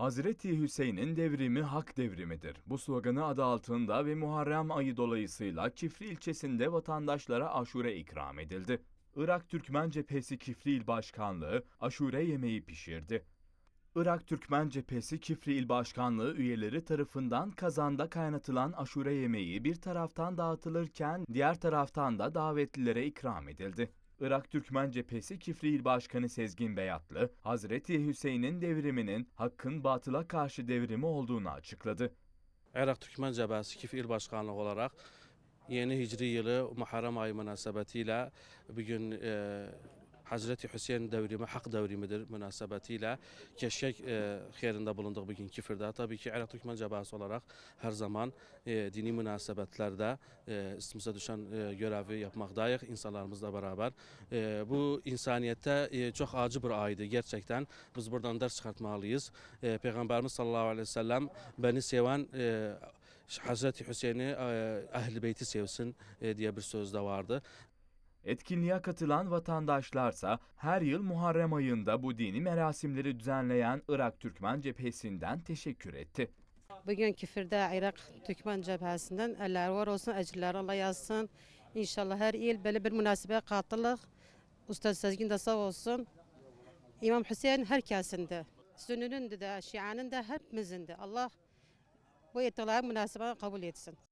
Hazreti Hüseyin'in devrimi hak devrimidir. Bu sloganı adı altında ve Muharrem ayı dolayısıyla Çifri ilçesinde vatandaşlara aşure ikram edildi. Irak Türkmen Cephesi Kifri İl Başkanlığı aşure yemeği pişirdi. Irak Türkmen Cephesi Kifri İl Başkanlığı üyeleri tarafından kazanda kaynatılan aşure yemeği bir taraftan dağıtılırken diğer taraftan da davetlilere ikram edildi. Irak Türkmen Cephesi Kifli İl Başkanı Sezgin Beyatlı, Hazreti Hüseyin'in devriminin hakkın batıla karşı devrimi olduğunu açıkladı. Irak Türkmen Cephesi Kifli İl Başkanlığı olarak yeni hicri yılı Muharrem ayı münasebetiyle bugün e, Hazreti Hüseyin devrimi hak devrimidir münasebetiyle. Keşke e, xeyrinde bulunduk bugün küfürde. Tabii ki Irak Türkmen cəbhəsi olarak her zaman e, dini münasebetlerde e, üstümüze düşen e, görevi yapmaktayız insanlarımızla beraber. E, bu insaniyette e, çok acı bir aydı gerçekten. Biz buradan ders çıkartmalıyız. E, Peygamberimiz sallallahu aleyhi ve sellem beni seven e, Hazreti Hüseyin'i eh, ehl Beyti sevsin eh, diye bir söz de vardı. Etkinliğe katılan vatandaşlarsa her yıl Muharrem ayında bu dini merasimleri düzenleyen Irak Türkmen cephesinden teşekkür etti. Bugün küfürde Irak Türkmen cephesinden eller var olsun, ecirler Allah yazsın. İnşallah her yıl böyle bir münasebe katılır. Usta Sezgin de sağ olsun. İmam Hüseyin herkesinde, Sününün de, Şia'nın da hepimizin de. Allah bu itibarı münasebe kabul etsin.